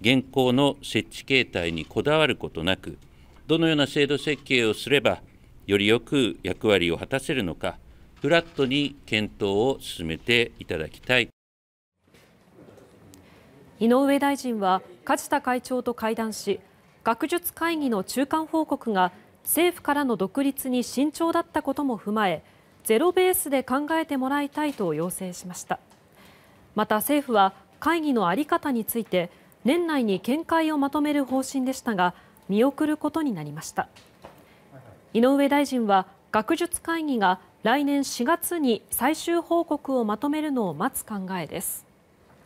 現行の設置形態にこだわることなくどのような制度設計をすればよりよく役割を果たせるのかフラットに検討を進めていただきたい井上大臣は梶田会長と会談し学術会議の中間報告が政府からの独立に慎重だったことも踏まえゼロベースで考えてもらいたいと要請しましたまた政府は会議のあり方について年内に見解をまとめる方針でしたが見送ることになりました井上大臣は学術会議が来年4月に最終報告をまとめるのを待つ考えです。